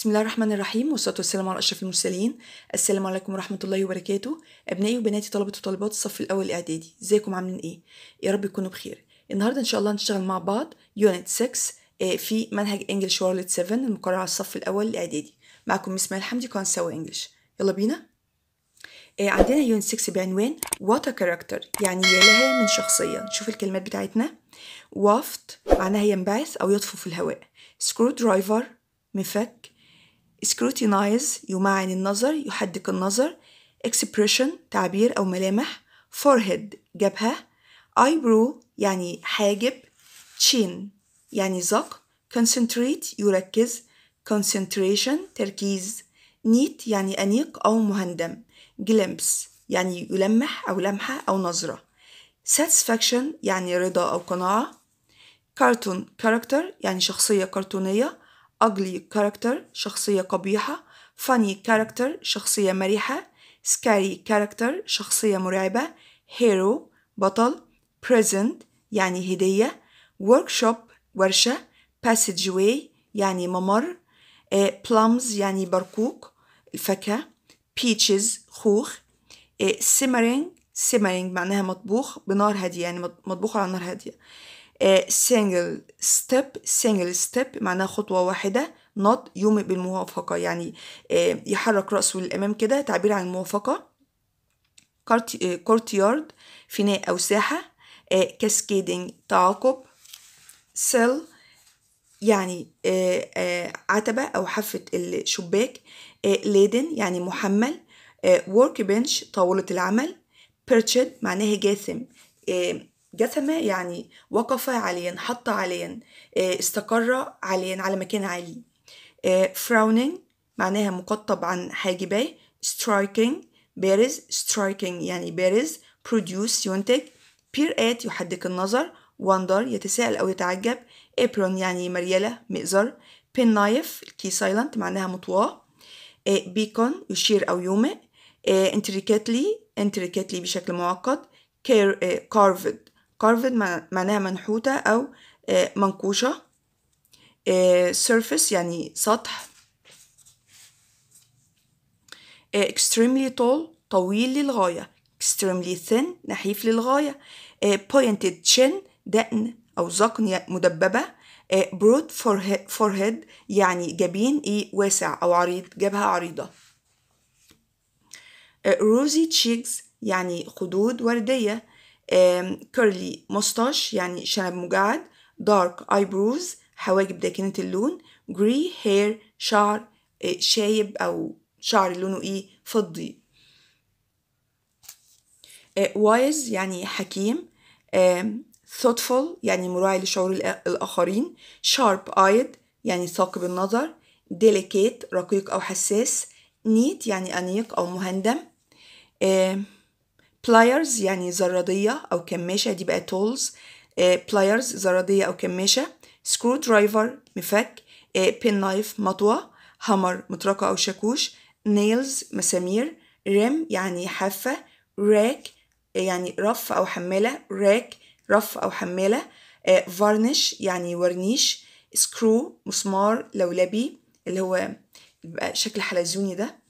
بسم الله الرحمن الرحيم والصلاة والسلام على أشرف المرسلين السلام عليكم ورحمة الله وبركاته أبنائي وبناتي طلبة وطالبات الصف الأول الإعدادي ازيكم عاملين إيه؟ يا رب تكونوا بخير النهاردة إن شاء الله هنشتغل مع بعض يونت 6 آه، في منهج إنجلش وورلد 7 المقرر على الصف الأول الإعدادي معكم اسماعيل الحمدي حمدي سوا إنجلش يلا بينا آه، عندنا يونت 6 بعنوان وات كاركتر يعني يا لها من شخصية نشوف الكلمات بتاعتنا وافت معناها ينبعث أو يطفو في الهواء سكرو درايفر مفك scrutinize يمعن النظر يحدق النظر expression تعبير أو ملامح forehead جبهة eyebrow يعني حاجب chin يعني زق concentrate يركز concentration تركيز neat يعني أنيق أو مهندم glimpse يعني يلمح أو لمحة أو نظرة satisfaction يعني رضا أو قناعة cartoon character يعني شخصية كرتونية ugly character شخصية قبيحة funny character شخصية مرحة scary character شخصية مرعبة hero بطل present يعني هدية workshop ورشة passageway يعني ممر آه، plums يعني برقوق الفاكهة peaches خوخ آه، simmering simmering معناها مطبوخ بنار هادية يعني مطبوخ على نار هادية سنجل ستيب سينجل ستيب معناها خطوة واحدة نوت يومئ بالموافقة يعني آه، يحرك رأسه للأمام كده تعبير عن الموافقة كورتيارد آه، فناء أو ساحة كاسكيدنج آه، تعاقب سيل يعني عتبة أو حافة الشباك ليدن يعني محمل ورك بنش طاولة العمل بيرتشد معناها جاثم جثم يعني وقف عاليا حط عاليا آه، استقر عاليا على مكان عالي آه، frowning معناها مقطب عن حاجبيه striking بارز striking يعني بارز produce ينتج peer at يحدق النظر wonder يتساءل أو يتعجب apron يعني مريلة مئزر pin knife الكي silent معناها مطواه آه، beacon يشير أو يومئ intricately intricately بشكل معقد carved carved معناها منحوتة أو آه، منقوشة آه، surface يعني سطح آه، extremely tall طويل للغاية extremely thin نحيف للغاية pointed chin دقن أو ذقن مدببة broad forehead يعني جبين إيه واسع أو عريض جبهة عريضة rosy cheeks يعني خدود وردية كيرلي موستاش يعني شنب مجعد دارك اي بروز حواجب داكنة اللون جري هير شعر شايب أو شعر لونه إيه فضي وايز يعني حكيم ثوتفول يعني مراعي لشعور الآخرين شارب ايد يعني ثاقب النظر ديليكيت رقيق أو حساس نيت يعني أنيق أو مهندم بلايرز يعني زرادية أو كماشة دي بقى تولز بلايرز آه، زرادية أو كماشة سكرو درايفر مفك بين آه، نايف مطوة هامر مطرقة أو شاكوش نيلز مسامير ريم يعني حافة راك يعني رف أو حمالة راك رف أو حمالة فارنش آه، يعني ورنيش سكرو مسمار لولبي اللي هو بيبقى شكل حلزوني ده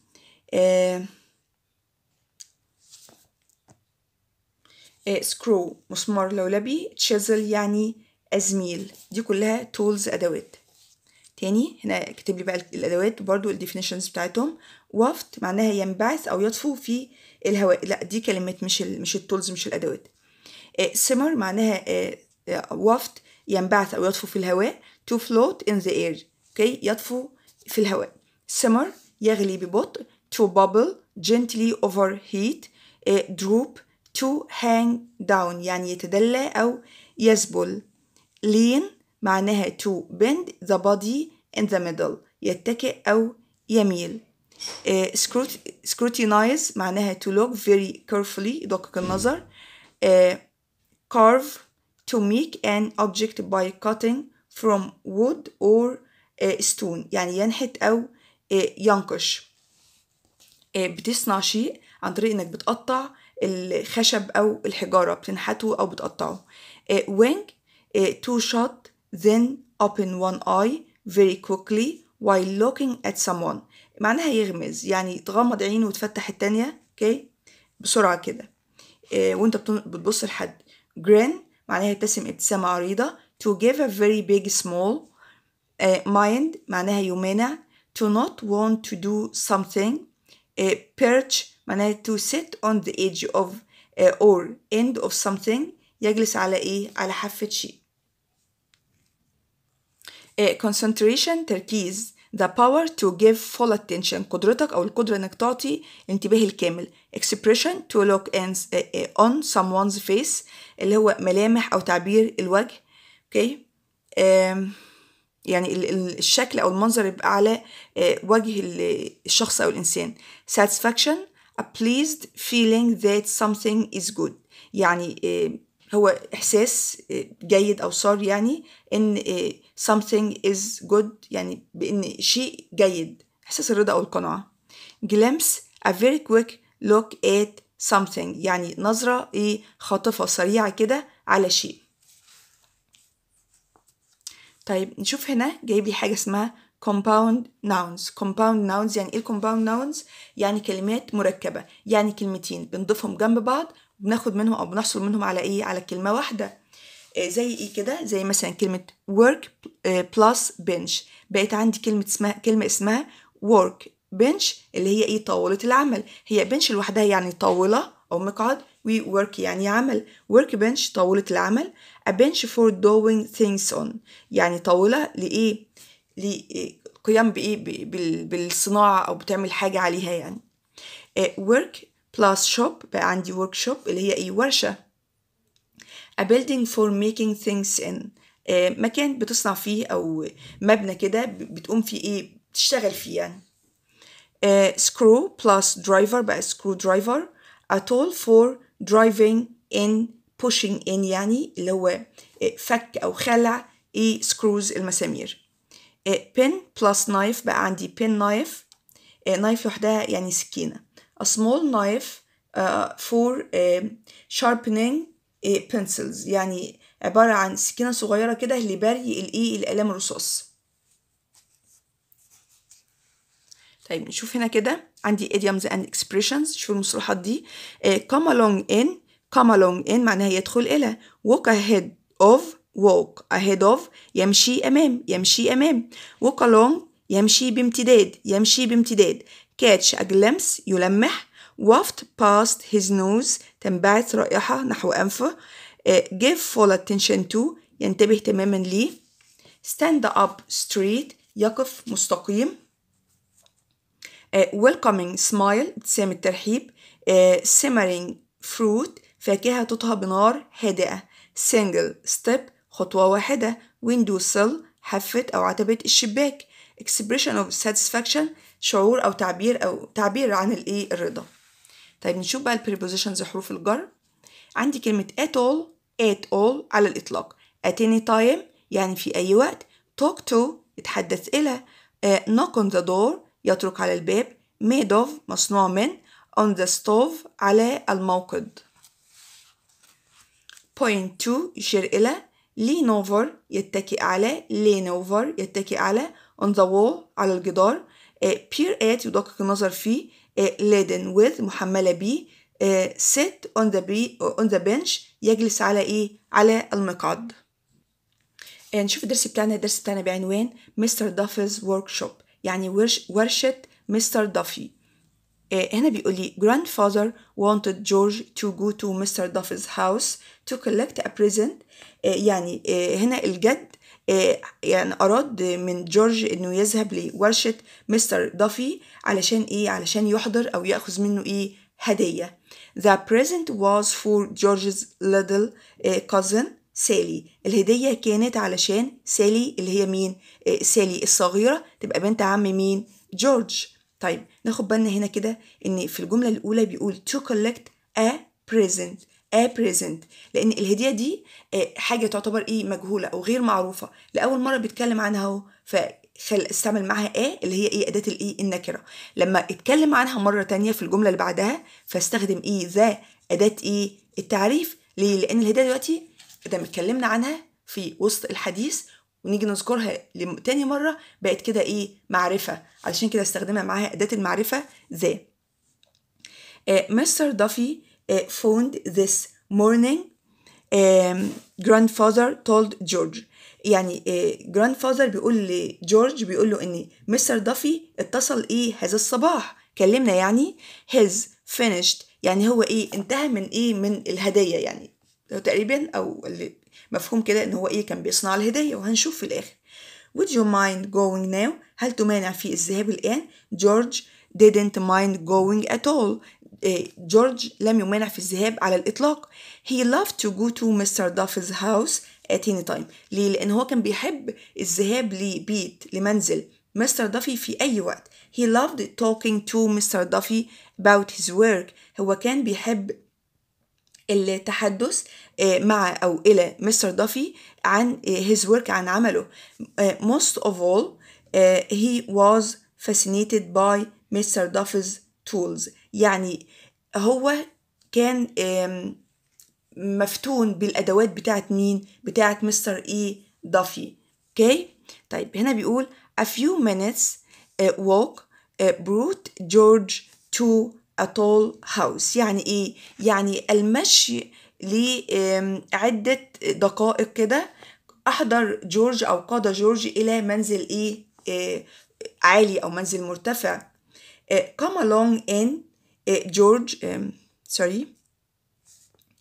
سكرو إيه، مسمار لولبي تشيزل يعني أزميل دي كلها تولز أدوات تاني هنا كتب لي بقى الأدوات برضو الديفينيشنز بتاعتهم وافت معناها ينبعث أو يطفو في الهواء لا دي كلمات مش ال مش التولز مش الأدوات سمر إيه، معناها إيه، وافت ينبعث أو يطفو في الهواء to float in the air اوكي okay. يطفو في الهواء simmer يغلي ببطء to bubble gently overheat droop to hang down يعني يتدلى أو يزبل lean معناها to bend the body in the middle يتكئ أو يميل uh, scrutinize معناها to look very carefully دقق النظر uh, carve to make an object by cutting from wood or uh, stone يعني ينحت أو uh, ينقش uh, بتصنع شيء عن طريق إنك بتقطع الخشب أو الحجارة بتنحته أو بتقطعه وينج تو شوت then open one eye very quickly while looking at someone معناها يغمز يعني تغمض عينه وتفتح التانية اوكي بسرعة كده آه، وانت بتبص لحد grin معناها يبتسم ابتسامة عريضة to give a very big small آه، mind معناها يمانع to not want to do something آه، perch معناها to sit on the edge of uh, or end of something يجلس على ايه على حافة شيء uh, concentration تركيز the power to give full attention قدرتك أو القدرة إنك تعطي الانتباه الكامل expression to look in, uh, uh, on someone's face اللي هو ملامح أو تعبير الوجه okay um, يعني الشكل أو المنظر يبقى على uh, وجه الشخص أو الإنسان satisfaction a pleased feeling that something is good يعني آه، هو إحساس آه، جيد أو صار يعني إن آه، something is good يعني بإن شيء جيد إحساس الرضا أو القناعة glimpse a very quick look at something يعني نظرة إيه خاطفة سريعة كده على شيء طيب نشوف هنا جايب لي حاجة اسمها compound nouns compound nouns يعني ايه compound nouns يعني كلمات مركبة يعني كلمتين بنضيفهم جنب بعض بناخد منهم او بنحصل منهم على ايه على كلمة واحدة آه، زي ايه كده زي مثلا كلمة work آه، plus bench بقيت عندي كلمة اسمها كلمة اسمها work bench اللي هي ايه طاولة العمل هي bench لوحدها يعني طاولة او مقعد ورك يعني عمل work bench طاولة العمل a bench for doing things on يعني طاولة لإيه للقيام بايه بالصناعه او بتعمل حاجه عليها يعني آه، work plus shop بقى عندي شوب اللي هي ايه ورشه a building for making things in آه، مكان بتصنع فيه او مبنى كده بتقوم فيه ايه بتشتغل فيه يعني سكرو بلس درايفر بقى سكرو درايفر اتول فور درايفنج ان pushing in يعني اللي هو آه، فك او خلع ايه سكروز المسامير بن بلس نايف بقى عندي بن نايف نايف لوحدها يعني سكينة a small knife uh, for uh, sharpening uh, pencils يعني عبارة عن سكينة صغيرة كده لبري الإيه القلم الرصاص طيب نشوف هنا كده عندي idioms and expressions شوف المصطلحات دي uh, come along in come along in معناها يدخل إلى walk ahead of walk ahead of يمشي أمام يمشي أمام walk along يمشي بامتداد يمشي بامتداد catch a glimpse يلمح waft past his nose تنبعث رائحة نحو أنفه give full attention to ينتبه تماما ليه stand up straight يقف مستقيم welcoming smile الترحيب uh, simmering fruit فاكهة تطهى بنار هادئة single step خطوة واحدة window sill حافة أو عتبة الشباك expression of satisfaction شعور أو تعبير أو تعبير عن الإيه الرضا طيب نشوف بقى prepositions حروف الجر عندي كلمة at all at all على الإطلاق at any time يعني في أي وقت talk to يتحدث إلى uh, knock on the door يطرق على الباب made of مصنوع من on the stove على الموقد point to يشير إلى لينوفر يتكئ على لينوفر يتكئ على on the wall على الجدار آه، peer at يدقق النظر فيه آه، laden with محملة به آه، sit on the, be, on the bench يجلس على ايه على المقعد نشوف الدرس بتاعنا الدرس بتاعنا بعنوان مستر دافيز وركشوب يعني ورش ورشة مستر دافي هنا بيقول لي grandfather wanted George to go to Mr. Duffy's house to collect a present آه، يعني آه، هنا الجد آه، يعني أراد من جورج إنه يذهب لورشة مستر دافي علشان إيه علشان يحضر أو يأخذ منه إيه هدية The present was for George's little cousin سالي الهدية كانت علشان سالي اللي هي مين سالي الصغيرة تبقى بنت عم مين جورج طيب ناخد بالنا هنا كده إن في الجملة الأولى بيقول to collect a present a آه، present لان الهديه دي آه، حاجه تعتبر ايه مجهوله او غير معروفه لاول مره بيتكلم عنها اهو خل... استعمل معاها ايه اللي هي ايه اداه الايه النكره لما اتكلم عنها مره تانية في الجمله اللي بعدها فاستخدم ايه ذا اداه ايه التعريف ليه لان الهديه دلوقتي ده اتكلمنا عنها في وسط الحديث ونيجي نذكرها تاني مرة بقت كده إيه معرفة علشان كده استخدمها معاها أداة المعرفة ذا آه، مستر دافي Uh, phoned this morning um, grandfather told George يعني uh, grandfather بيقول لجورج بيقول له ان مستر دافي اتصل ايه هذا الصباح كلمنا يعني has finished يعني هو ايه انتهى من ايه من الهديه يعني تقريبا او اللي مفهوم كده ان هو ايه كان بيصنع الهديه وهنشوف في الاخر would you mind going now هل تمانع في الذهاب الان جورج didn't mind going at all جورج لم يمانع في الذهاب على الإطلاق he loved to go to Mr. Duffy's house at any time ليه؟ لأن هو كان بيحب الذهاب لبيت لمنزل مستر دافي في أي وقت he loved talking to Mr. Duffy about his work هو كان بيحب التحدث مع أو إلى مستر دافي عن his work عن عمله most of all he was fascinated by Mr. Duffy's tools يعني هو كان مفتون بالادوات بتاعت مين بتاعت مستر اي دافي اوكي طيب هنا بيقول a few minutes آه، walk آه، brought George to a tall house يعني ايه يعني المشي لعدة دقائق كده أحضر جورج أو قاد جورج إلى منزل إيه, إيه عالي أو منزل مرتفع آه، come along in جورج سوري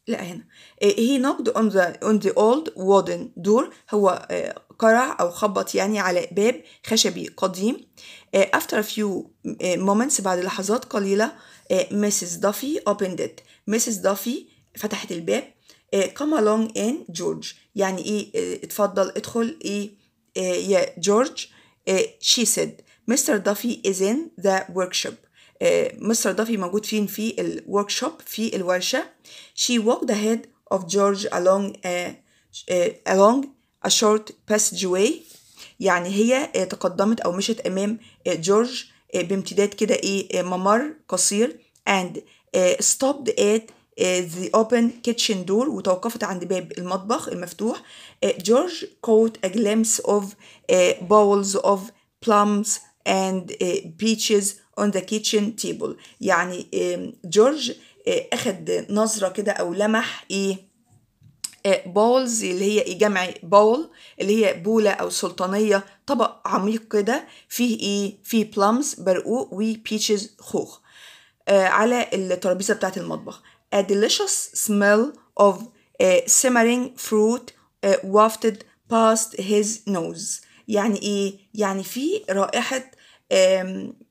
لا هنا he knocked on the on the old wooden door هو قرع أو خبط يعني على باب خشبي قديم after a few moments بعد لحظات قليلة Mrs. Duffy opened it Mrs. Duffy فتحت الباب come along in George يعني إيه اتفضل ادخل إيه يا جورج she said Mr. Duffy is in the workshop مستر دافي موجود فين في الورك شوب في الورشة she walked ahead of George along a, along a short passageway يعني هي تقدمت أو مشت أمام جورج بامتداد كده إيه ممر قصير and stopped at the open kitchen door وتوقفت عند باب المطبخ المفتوح جورج caught a glimpse of bowls of plums and peaches on the kitchen table يعني جورج اخد نظرة كده او لمح ايه بولز اللي هي إيه، جمع بول اللي هي بولة أو سلطانية طبق عميق كده فيه إيه فيه بلمز برقوق وبيتشز خوخ على الترابيزة بتاعة المطبخ a delicious smell of simmering fruit wafted past his nose يعني إيه يعني في رائحة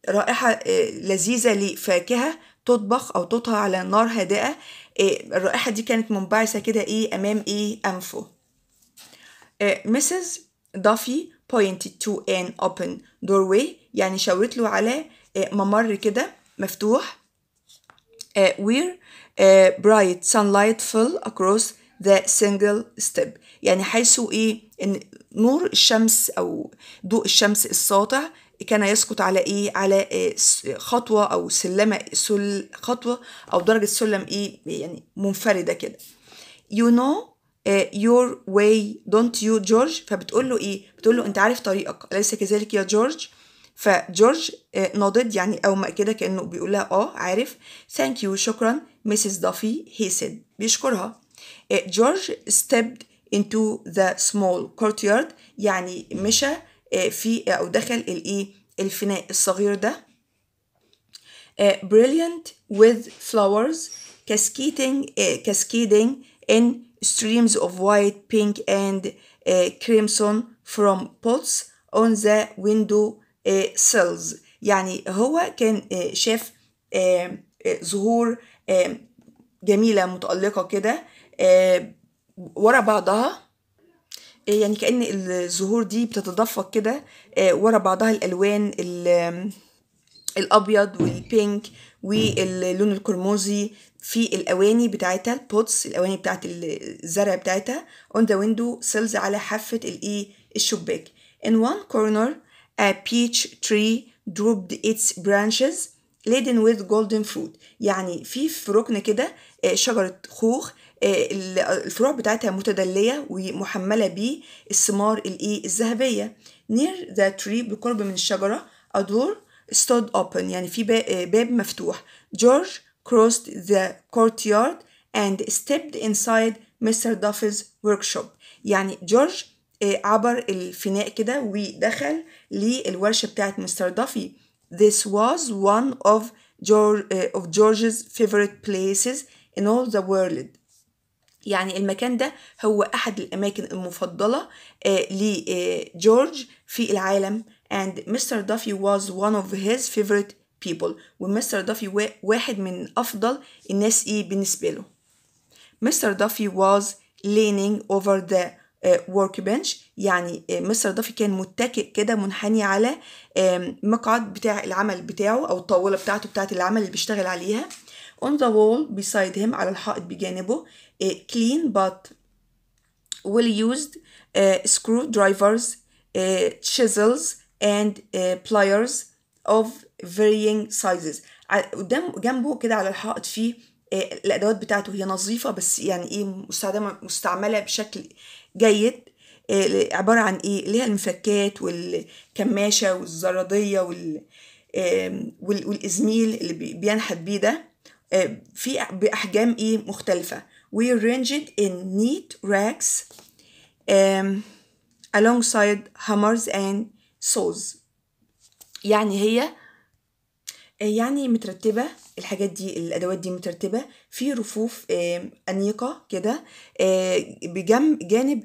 رائحة لذيذة لفاكهة تطبخ أو تطهى على نار هادئة الرائحة دي كانت منبعثة كده إيه أمام إيه أنفه مسز دافي pointed to an open doorway يعني شاورت له على ممر كده مفتوح where bright sunlight fell across the single step يعني حيث ايه ان نور الشمس او ضوء الشمس الساطع كان يسقط على ايه على آه، خطوه او سلمه سل خطوه او درجه سلم ايه يعني منفرده كده you know آه، your way don't you جورج فبتقول له ايه بتقول له انت عارف طريقك اليس كذلك يا جورج فجورج نضد يعني او كده كانه بيقول لها اه عارف ثانك يو شكرا مسز دافي هي سيد بيشكرها جورج آه، stepped into the small courtyard يعني مشى في او دخل الايه الفناء الصغير ده brilliant with flowers cascading cascading in streams of white pink and crimson from pots on the window sills يعني هو كان شاف زهور جميله متالقه كده ورا بعضها آه، يعني كأن الزهور دي بتتدفق كده آه، ورا بعضها الألوان الأبيض والبينك واللون القرمزي في الأواني بتاعتها البوتس الأواني بتاعت الزرع بتاعتها on the window سيلز على حافة الإيه الشباك in one corner a peach tree drooped its branches laden with golden fruit يعني في في ركن كده آه، شجرة خوخ الفروع بتاعتها متدلية ومحملة بالثمار الإيه الذهبية near the tree بقرب من الشجرة a door stood open يعني في باب مفتوح جورج crossed the courtyard and stepped inside Mr. Duffy's workshop يعني جورج عبر الفناء كده ودخل للورشة بتاعت مستر دافي This was one of George, uh, of George's favorite places in all the world يعني المكان ده هو أحد الأماكن المفضلة آه، لجورج آه، في العالم and Mr. Duffy was one of his favorite people ومستر دافي واحد من أفضل الناس إيه بالنسبة له مستر دافي was leaning over the آه، workbench يعني مستر دافي كان متكئ كده منحني على مقعد بتاع العمل بتاعه أو الطاولة بتاعته بتاعة العمل اللي بيشتغل عليها on the wall beside him على الحائط بجانبه clean but well used uh, screwdrivers, uh, chisels and uh, pliers of varying sizes قدام جنبه كده على الحائط فيه الادوات بتاعته هي نظيفه بس يعني ايه مستخدمه مستعمله بشكل جيد عباره عن ايه اللي هي المفكات والكماشه والزراديه وال والازميل اللي بينحت بيه ده في باحجام ايه مختلفه we arrange it in neat racks um, alongside hammers and saws يعني هي آه، يعني مترتبة الحاجات دي الأدوات دي مترتبة في رفوف آه، أنيقة كده آه، بجنب جانب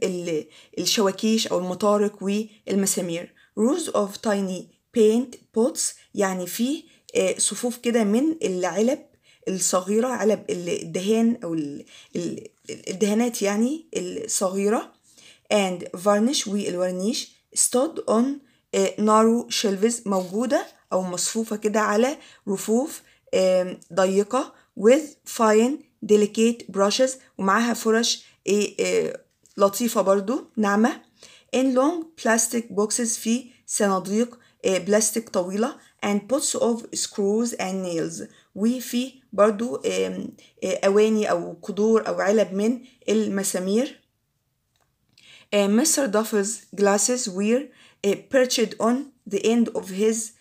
الشواكيش أو المطارق والمسامير rows of tiny paint pots يعني في صفوف كده من العلب الصغيرة علب الدهان أو الدهانات يعني الصغيرة and varnish والورنيش stood on آه، narrow shelves موجودة أو مصفوفة كده على رفوف ضيقة with fine delicate brushes ومعاها فرش إيه، آه، لطيفة برضو ناعمة in long plastic boxes في صناديق آه، بلاستيك طويلة and pots of screws and nails وفي برضو أواني أو قدور أو علب من المسامير مستر دافز glasses were perched on the end of his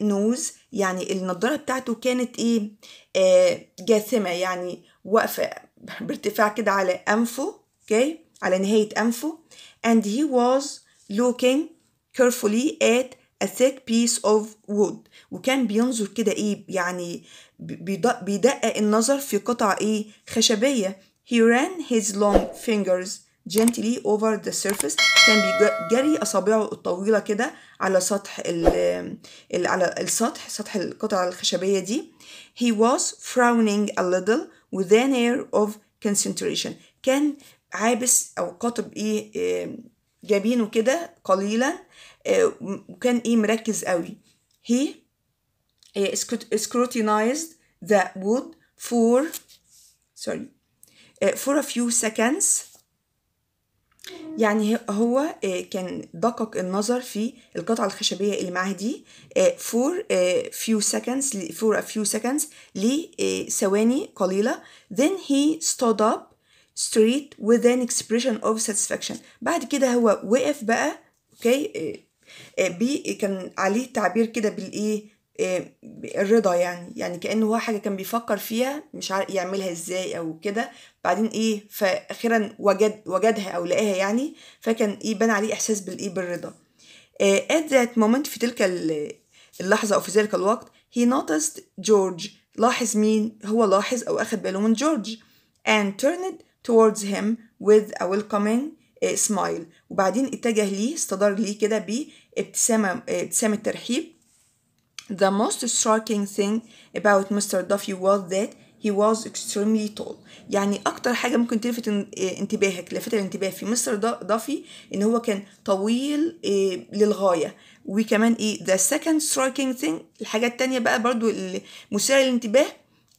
nose يعني النضارة بتاعته كانت إيه جاثمة يعني واقفة بارتفاع كده على أنفه أوكي okay? على نهاية أنفه and he was looking carefully at a thick piece of wood وكان بينظر كده ايه يعني بيدقق النظر في قطع إيه خشبية He ran his long fingers gently over the surface كان بيجري أصابعه الطويلة كده على سطح ال على السطح سطح القطعة الخشبية دي He was frowning a little with an air of concentration كان عابس أو قاطب إيه جابينه كده قليلا آه، وكان إيه مركز قوي He scrutinized the wood for sorry for a few seconds يعني هو كان دقق النظر في القطعة الخشبية اللي معاها دي for a few seconds for a few seconds لثواني قليلة then he stood up straight with an expression of satisfaction بعد كده هو وقف بقى اوكي بي كان عليه تعبير كده بالايه آه، الرضا يعني يعني كانه هو حاجه كان بيفكر فيها مش عارف يعملها ازاي او كده بعدين ايه فاخيرا وجد وجدها او لقاها يعني فكان ايه بان عليه احساس بالايه بالرضا آه، at that moment في تلك اللحظه او في ذلك الوقت he noticed George لاحظ مين هو لاحظ او اخد باله من جورج and turned towards him with a welcoming آه، smile وبعدين اتجه ليه استدار ليه كده بابتسامه ابتسامه ترحيب The most striking thing about Mr. Duffy was that he was extremely tall يعني اكتر حاجة ممكن تلفت انتباهك لفت الانتباه في مستر دافي ان هو كان طويل للغاية. وكمان ايه the second striking thing الحاجة التانية بقى برضو مثيره للانتباه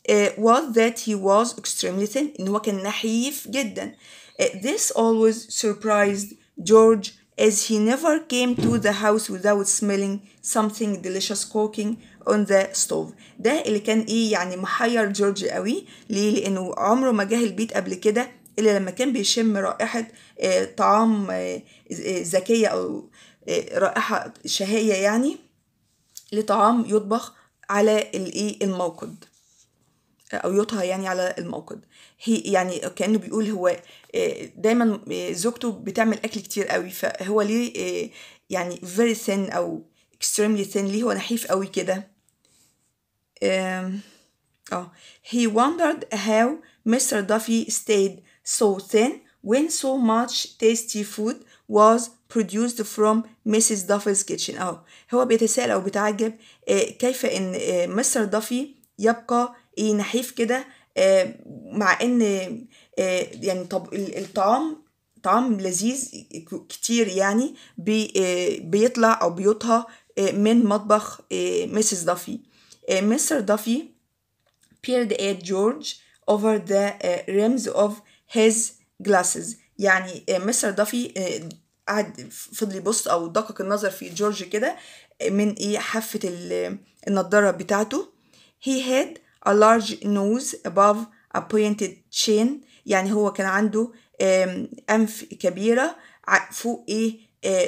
إيه was that he was extremely thin ان هو كان نحيف جدا this always surprised George as he never came to the house without smelling something delicious cooking on the stove ده اللي كان ايه يعني محير جورج قوي ليه لانه عمره ما جه البيت قبل كده الا لما كان بيشم رائحه آه طعام آه ذكيه او آه رائحه شهيه يعني لطعام يطبخ على الايه الموقد او يطهى يعني على الموقد هي يعني كانه بيقول هو آه، دايما آه، زوجته بتعمل اكل كتير قوي فهو ليه آه، يعني very thin او extremely thin ليه هو نحيف قوي كده اه he wondered how Mr. Duffy stayed so thin when so much tasty food was produced from Mrs. Duffy's kitchen اه هو بيتساءل أو بيتعجب كيف إن مستر دافي يبقى إيه نحيف كده مع ان آه، يعني طب الطعام طعام لذيذ كتير يعني آه، بيطلع او بيطهى آه، من مطبخ ميسيس دافي مستر دافي peered at George over the rims of his glasses يعني مستر دافي قعد فضل يبص او دقق النظر في جورج كده من ايه حافه النضاره بتاعته he had a large nose above appointed chin يعني هو كان عنده أنف كبيرة فوق إيه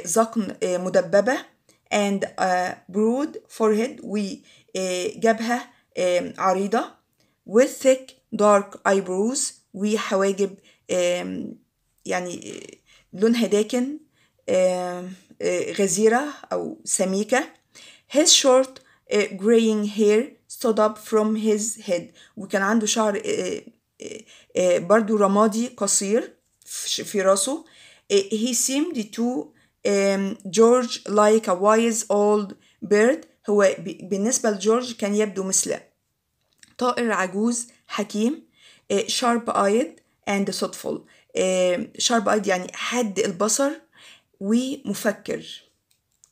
ذقن آه، آه، مدببة and broad forehead وجبهة آه، عريضة with thick dark eyebrows وحواجب يعني لونها داكن غزيرة أو سميكة his short graying hair stood up from his head وكان عنده شعر برضو رمادي قصير في راسه he seemed to George like a wise old bird هو بالنسبة لجورج كان يبدو مثل طائر عجوز حكيم sharp eyed and thoughtful sharp eyed يعني حاد البصر ومفكر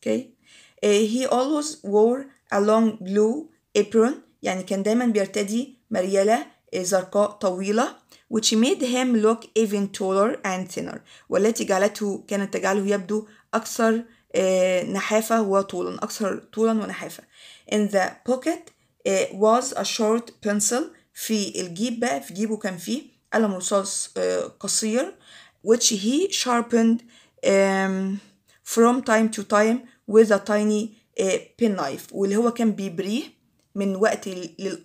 okay he always wore a long blue apron يعني كان دايما بيرتدي مريالة زرقاء طويلة which made him look even taller and thinner والتي جعلته كانت تجعله يبدو أكثر نحافة وطولا أكثر طولا ونحافة in the pocket e, was a short pencil في الجيب بقى في جيبه كان فيه قلم رصاص قصير which he sharpened um, from time to time with a tiny uh, penknife واللي هو كان بيبريه من وقت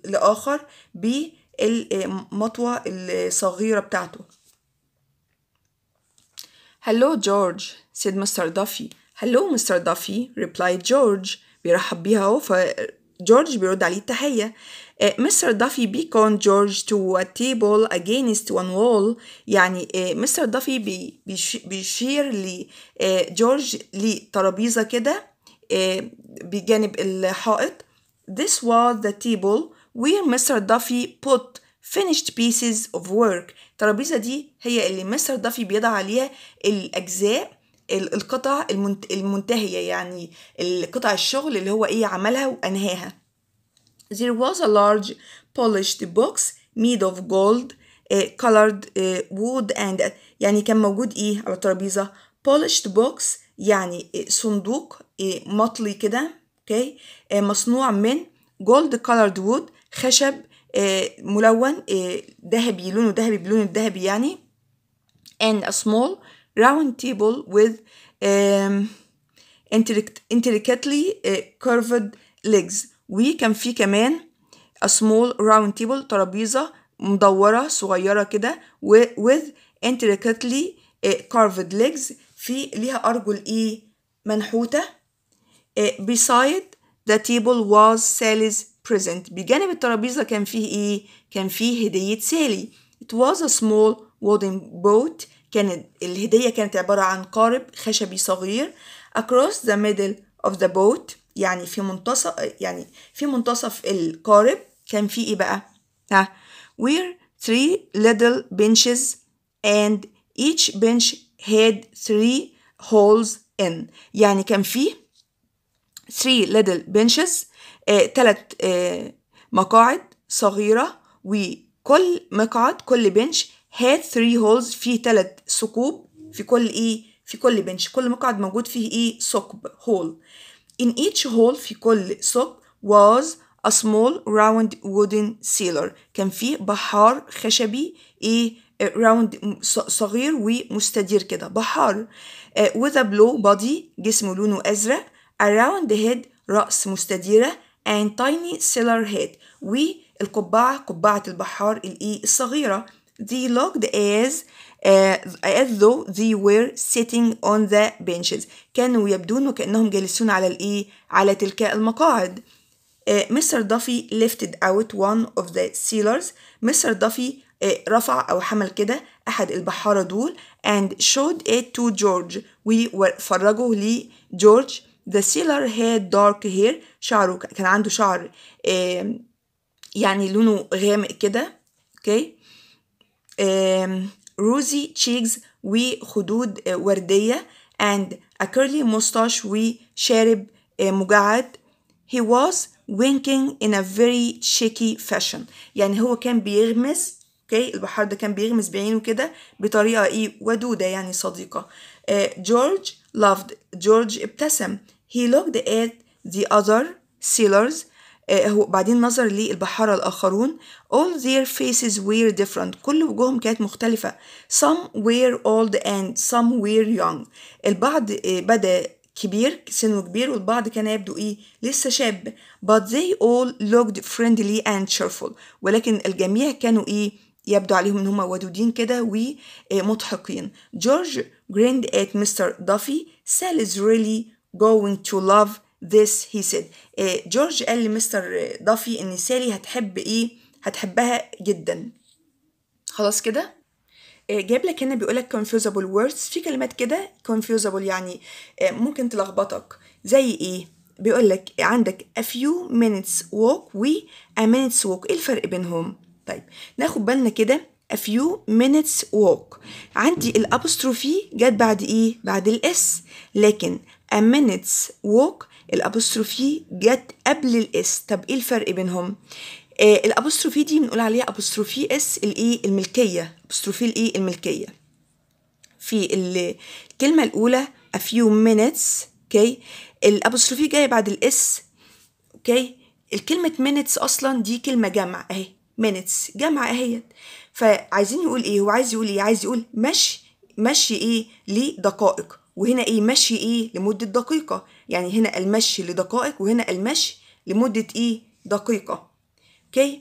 لآخر بالمطوة الصغيرة بتاعته Hello George said Mr. Duffy Hello Mr. Duffy replied George بيرحب بيها اهو فجورج بيرد عليه التحية مستر uh, دافي بيكون George to a table against one wall يعني مستر uh, دافي بيشير لجورج uh, لترابيزة كده بجانب الحائط This was the table where Mr. Duffy put finished pieces of work الترابيزة دي هي اللي مستر دافي بيضع عليها الأجزاء القطع المنتهية يعني قطع الشغل اللي هو إيه عملها وأنهاها There was a large polished box made of gold uh, colored uh, wood and uh, يعني كان موجود إيه على الترابيزة polished box يعني صندوق إيه مطلي كده اوكي آه، مصنوع من جولد كولرد وود خشب آه، ملون آه، ذهبي لونه ذهبي بلون الذهبي يعني and a small round table with um, intricately curved legs وكان في كمان a small round table ترابيزة مدورة صغيرة كده with intricately curved legs في ليها أرجل إيه منحوتة beside the table was Sally's present بجانب الترابيزة كان فيه إيه؟ كان فيه هدية سالي It was a small wooden boat كانت الهدية كانت عبارة عن قارب خشبي صغير across the middle of the boat يعني في منتصف يعني في منتصف القارب كان في ايه بقى ها where three little benches and each bench had three holes in يعني كان فيه 3 little benches ثلاث آه، آه، مقاعد صغيرة وكل مقعد كل بنش had 3 holes فيه ثلاث ثقوب في كل ايه في كل بنش كل مقعد موجود فيه ايه ثقب هول in each hole في كل ثقب was a small round wooden sealer كان فيه بحار خشبي e، ايه راوند صغير ومستدير كده بحار آه، with a blue body جسمه لونه أزرق around the head رأس مستديرة and tiny cellar head والقبعة قبعة البحار الإي الصغيرة they looked as uh, as though they were sitting on the benches كانوا يبدون وكأنهم جالسون على الإيه على تلك المقاعد مستر uh, دافي lifted out one of the sealers مستر دافي رفع أو حمل كده أحد البحارة دول and showed it to George وفرجه لجورج the sealer had dark hair شعره كان عنده شعر يعني لونه غامق كده اوكي rosy cheeks وخدود آه، وردية and a curly mustache وشارب آه، مجعد he was winking in a very shaky fashion يعني هو كان بيغمس اوكي okay, البحار ده كان بيغمس بعينه كده بطريقه ايه ودوده يعني صديقه جورج آه، loved جورج ابتسم he looked at the other sailors بعدين نظر للبحارة الآخرون all their faces were different كل وجوههم كانت مختلفة some were old and some were young البعض بدأ كبير سنه كبير والبعض كان يبدو إيه لسه شاب but they all looked friendly and cheerful ولكن الجميع كانوا إيه يبدو عليهم إن هم ودودين كده ومضحكين جورج grinned at Mr. Duffy Sal is really going to love this he said جورج uh, قال لمستر دافي ان سالي هتحب ايه هتحبها جدا خلاص كده uh، جاب لك هنا بيقول لك confusable words في كلمات كده confusable يعني uh، ممكن تلخبطك زي ايه بيقول لك عندك a few minutes walk و a minutes walk ايه الفرق بينهم طيب ناخد بالنا كده a few minutes walk عندي الابستروفي جت بعد ايه بعد الاس لكن a minute's walk الابوستروفي جت قبل الاس طب ايه الفرق بينهم آه الابوستروفي دي بنقول عليها ابوستروفي اس الايه الملكيه ابوستروفي الايه الملكيه في الكلمه الاولى a few minutes اوكي الابوستروفي جايه بعد الاس اوكي الكلمه minutes اصلا دي كلمه جمع اهي minutes جمع اهيت فعايزين يقول ايه هو عايز يقول ايه عايز يقول مشي مشي ايه لدقائق وهنا ايه مشي ايه لمده دقيقه يعني هنا المشي لدقائق وهنا المشي لمده ايه دقيقه اوكي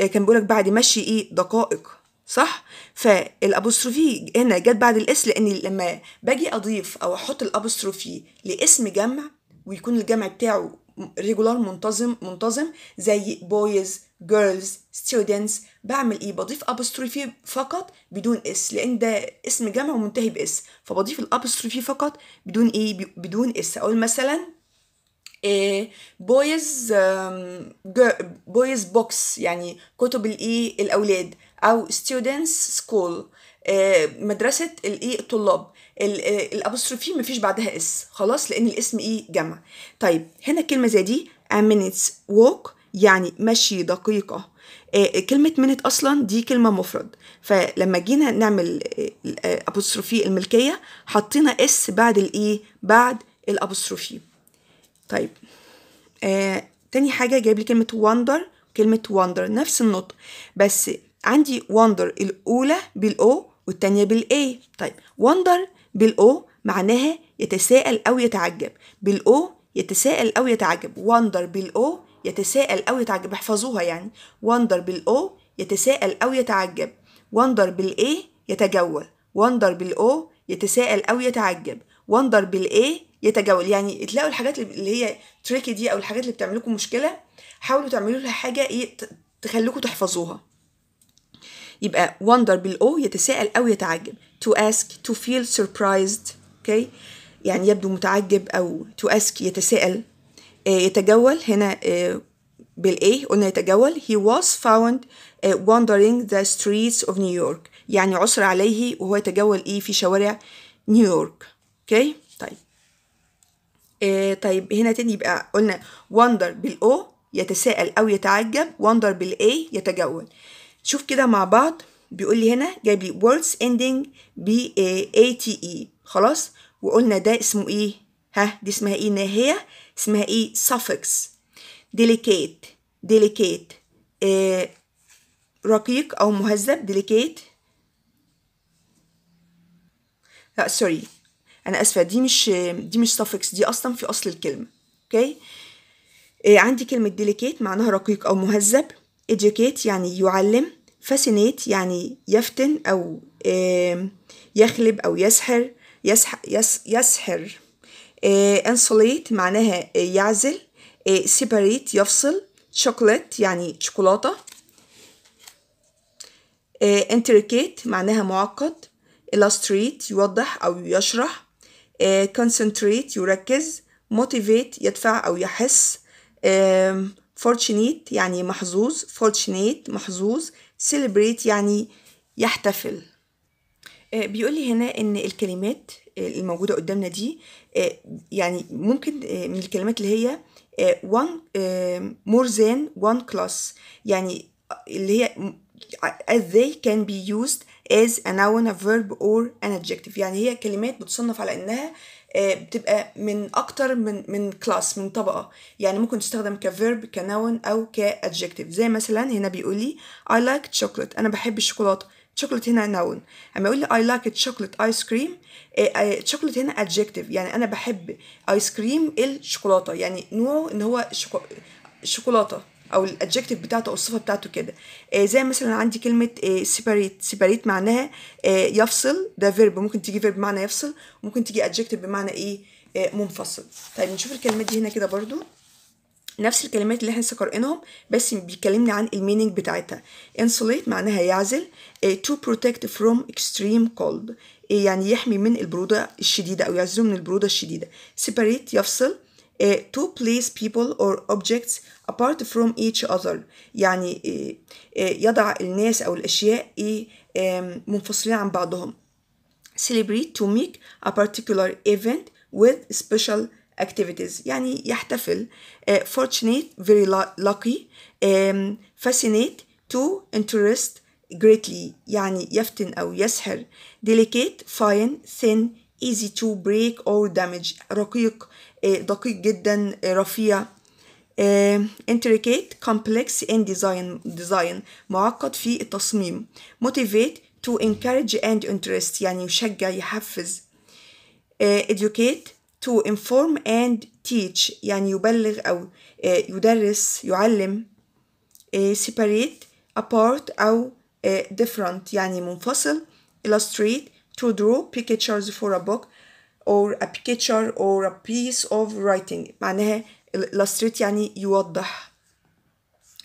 آه، كان بيقولك بعد مشي ايه دقائق صح فالابوستروفي هنا جت بعد الاس لان لما باجي اضيف او احط الابوستروفي لاسم جمع ويكون الجمع بتاعه ريجولار منتظم منتظم زي بويز جيرلز ستودنتس بعمل ايه بضيف ابوستروفي فقط بدون اس لان ده اسم جمع ومنتهي باس فبضيف الابوستروفي فقط بدون ايه بدون اس اقول مثلا بويز بويز بوكس يعني كتب الايه الاولاد او ستودنتس سكول إيه، مدرسه الايه الطلاب الابوستروفي مفيش بعدها اس خلاص لان الاسم ايه جمع طيب هنا كلمه زي دي a minutes walk يعني مشي دقيقه آه، آه، كلمة منت أصلا دي كلمة مفرد فلما جينا نعمل آه، أبوستروفي الملكية حطينا اس بعد الإيه بعد الأبوستروفي طيب آه تاني حاجة جايب لي كلمة وندر كلمة وندر نفس النطق بس عندي وندر الأولى بالأو والتانية بالإي طيب وندر بالأو معناها يتساءل أو يتعجب بالأو يتساءل أو يتعجب وندر بالأو يتساءل أو يتعجب احفظوها يعني وندر بالأو يتساءل أو يتعجب وندر بالأي يتجول وندر بالأو يتساءل أو يتعجب وندر بالأي يتجول يعني تلاقوا الحاجات اللي هي تريكي دي أو الحاجات اللي بتعمل لكم مشكلة حاولوا تعملوا لها حاجة إيه تخليكم تحفظوها يبقى وندر بالأو يتساءل أو يتعجب to ask to feel surprised okay يعني يبدو متعجب أو to ask يتساءل آه، يتجول هنا آه، بالإيه قلنا يتجول he was found آه، wandering the streets of New York يعني عثر عليه وهو يتجول إيه في شوارع نيويورك اوكي okay? طيب طيب هنا تاني يبقى قلنا wonder بالاو يتساءل او يتعجب wonder بالاي يتجول شوف كده مع بعض بيقول لي هنا جايب لي words ending ب a t e خلاص وقلنا ده اسمه ايه ها دي اسمها ايه ناهية اسمها ايه suffix delicate delicate آه، رقيق او مهذب delicate لا سوري انا اسفه دي مش دي مش suffix دي اصلا في اصل الكلمه اوكي آه، عندي كلمه delicate معناها رقيق او مهذب educate يعني يعلم فاسينيت يعني يفتن أو يخلب أو يسحر يسح يس يسحر آه، انسوليت معناها آه، يعزل آه، سيباريت يفصل شوكولات يعني شوكولاتة انتريكيت معناها معقد illustrate يوضح أو يشرح concentrate يركز motivate يدفع أو يحس fortunate يعني محظوظ فورتشنيت محظوظ celebrate يعني يحتفل آه، بيقول لي هنا ان الكلمات آه، الموجودة قدامنا دي آه، يعني ممكن من الكلمات اللي هي one more than one class يعني اللي هي as they can be used as a noun a verb or an adjective يعني هي كلمات بتصنف على انها آه، بتبقى من اكتر من من كلاس من طبقه يعني ممكن تستخدم كفيرب كنون او كادجكتيف زي مثلا هنا بيقول لي اي لايك تشوكلت انا بحب الشوكولاته تشوكلت هنا نون اما يقول لي اي لايك تشوكلت ايس كريم تشوكلت هنا adjective يعني انا بحب ايس كريم الشوكولاته يعني نوعه ان هو شوكولاته او الادجكتيف بتاعته او الصفه بتاعته كده آه زي مثلا عندي كلمه سيباريت آه، سيباريت معناها آه، يفصل ده فيرب ممكن تيجي فيرب بمعنى يفصل ممكن تيجي ادجكتيف بمعنى ايه آه، منفصل طيب نشوف الكلمات دي هنا كده برضو نفس الكلمات اللي احنا لسه قارئينهم بس بيكلمني عن الميننج بتاعتها insulate معناها يعزل to protect from extreme cold يعني يحمي من البرودة الشديدة أو يعزله من البرودة الشديدة separate يفصل to place people or objects apart from each other يعني uh, uh, يضع الناس أو الأشياء um, منفصلين عن بعضهم celebrate to make a particular event with special activities يعني يحتفل fortunate very lucky um, fascinate to interest greatly يعني يفتن أو يسحر delicate fine thin easy to break or damage رقيق دقيق جدا رفيع intricate complex in design design معقد في التصميم motivate to encourage and interest يعني يشجع يحفز educate to inform and teach يعني يبلغ أو يدرس يعلم separate apart أو different يعني منفصل illustrate to draw pictures for a book or a picture or a piece of writing معناها illustrate يعني يوضح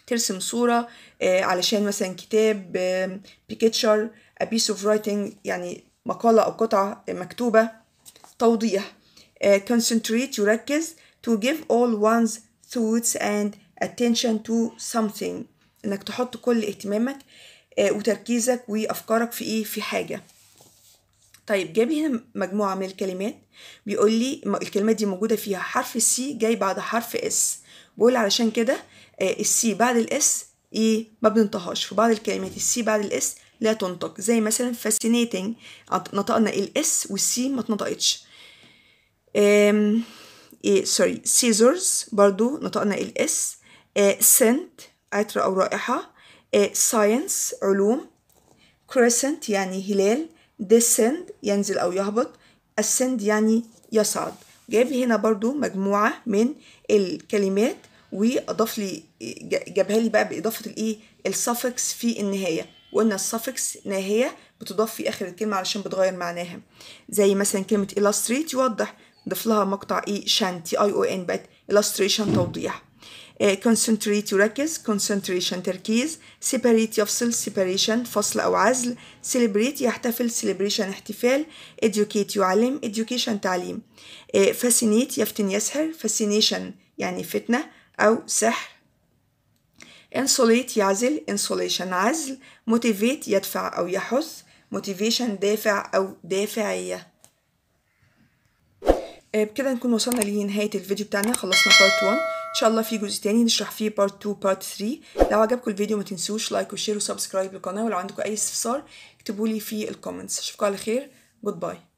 ترسم صورة علشان مثلا كتاب picture a piece of writing يعني مقالة أو قطعة مكتوبة توضيح concentrate يركز to give all one's thoughts and attention to something إنك تحط كل اهتمامك وتركيزك وأفكارك في إيه في حاجة طيب جاب هنا مجموعة من الكلمات بيقول لي الكلمات دي موجودة فيها حرف السي جاي بعد حرف اس بقول علشان كده آه، السي بعد الاس ايه ما بننطقهاش في بعض الكلمات السي بعد الاس لا تنطق زي مثلا fascinating نطقنا الاس والسي ما اتنطقتش ايه سوري scissors برضو نطقنا الاس آه، سنت عطر او رائحة ساينس آه، علوم crescent يعني هلال descend ينزل أو يهبط ascend يعني يصعد جايب لي هنا برضو مجموعة من الكلمات وأضاف لي جابها لي بقى بإضافة الإيه السفكس في النهاية وإن السفكس ناهية بتضاف في آخر الكلمة علشان بتغير معناها زي مثلا كلمة illustrate يوضح ضيف لها مقطع إيه شانتي أي أو إن بقت illustration توضيح concentrate يركز concentration تركيز separate يفصل separation فصل أو عزل celebrate يحتفل celebration احتفال educate يعلم education تعليم fascinate يفتن يسحر fascination يعني فتنة أو سحر insulate يعزل insulation عزل motivate يدفع أو يحث motivation دافع أو دافعية بكده نكون وصلنا لنهاية الفيديو بتاعنا خلصنا part 1 ان شاء الله في جزء تاني نشرح فيه بارت 2 بارت 3 لو عجبكم الفيديو ما تنسوش لايك وشير وسبسكرايب للقناه ولو عندكم اي استفسار اكتبوا لي في الكومنتس اشوفكم على خير جود باي